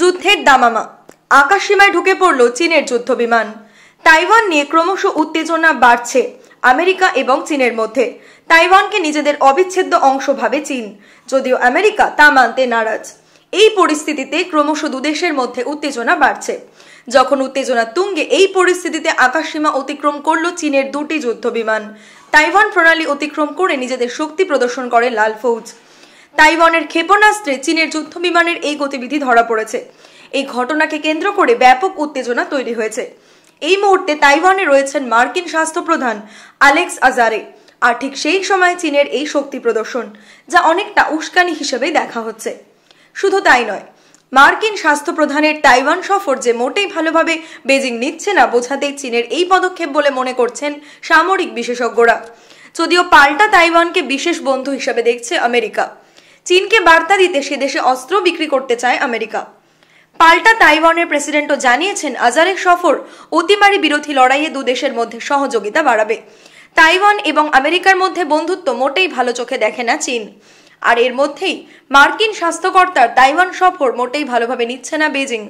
যুদ্ধের দামামা আকাশসীমায় ঢুকে পড়ল চীনের যুদ্ধ বিমান তাইওয়ান নিয়ে ক্রমশ উত্তেজনা বাড়ছে আমেরিকা এবং চীনের মধ্যে তাইওয়ানকে নিজেদের অবিচ্ছেদ্য অংশ ভাবে চীন যদিও আমেরিকা তা মানতে নারাজ এই পরিস্থিতিতে ক্রমশ দুদেশের মধ্যে উত্তেজনা বাড়ছে যখন উত্তেজনা তুঙ্গে এই পরিস্থিতিতে আকাশসীমা অতিক্রম করল চীনের দুটি যুদ্ধ বিমান তাইওয়ান প্রণালী অতিক্রম করে নিজেদের শক্তি প্রদর্শন করে লাল ফৌজ তাইওয়ানের ক্ষেপণাস্ত্রে চীনের যুদ্ধ বিমানের এই গতিবিধি ধরা পড়েছে এই ঘটনাকে কেন্দ্র করে ব্যাপক উত্তেজনা তৈরি হয়েছে এই মুহূর্তে তাইওয়ানে রয়েছেন মার্কিন স্বাস্থ্য প্রধান আলেক্স আজারে আর ঠিক সেই সময় চীনের এই শক্তি প্রদর্শন যা অনেকটা উস্কানি হিসেবে দেখা হচ্ছে শুধু তাই নয় মার্কিন স্বাস্থ্য প্রধানের তাইওয়ান সফর যে মোটেই ভালোভাবে বেজিং নিচ্ছে না বোঝাতেই চীনের এই পদক্ষেপ বলে মনে করছেন সামরিক বিশেষজ্ঞরা যদিও পাল্টা তাইওয়ানকে বিশেষ বন্ধু হিসেবে দেখছে আমেরিকা চীনকে বার্তা দিতে সে দেশে অস্ত্র বিক্রি করতে চায় আমেরিকা পাল্টা তাইওয়ানের প্রেসিডেন্টও জানিয়েছেন আজারের সফর অতিমারি বিরোধী লড়াইয়ে দুদেশের মধ্যে সহযোগিতা বাড়াবে তাইওয়ান এবং আমেরিকার মধ্যে বন্ধুত্ব মোটেই ভালো চোখে দেখে না চীন আর এর মধ্যেই মার্কিন স্বাস্থ্যকর্তার তাইওয়ান সফর মোটেই ভালোভাবে নিচ্ছে না বেজিং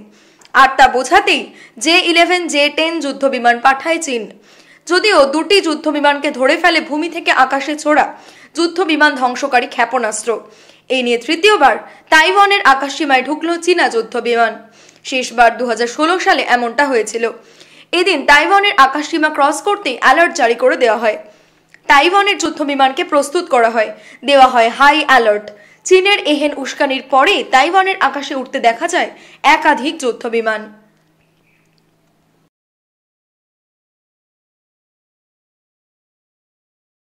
আর তা বোঝাতেই জে ইলেভেন জে টেন যুদ্ধবিমান পাঠায় চীন যদিও দুটি যুদ্ধবিমানকে ধরে ফেলে ভূমি থেকে আকাশে ছোড়া যুদ্ধবিমান ধ্বংসকারী ক্ষেপণাস্ত্র এই নিয়ে তৃতীয়বার তাইওয়ানের আকাশসীমায় ঢুকল চীনা যুদ্ধ বিমান শেষবার দু সালে এমনটা হয়েছিল এদিন তাইওয়ানের আকাশসীমা ক্রস করতে অ্যালার্ট জারি করে দেওয়া হয় তাইওয়ানের যুদ্ধ বিমানকে প্রস্তুত করা হয় দেওয়া হয় হাই অ্যালার্ট চীনের এহেন উস্কানির পরে তাইওয়ানের আকাশে উঠতে দেখা যায় একাধিক যুদ্ধ বিমান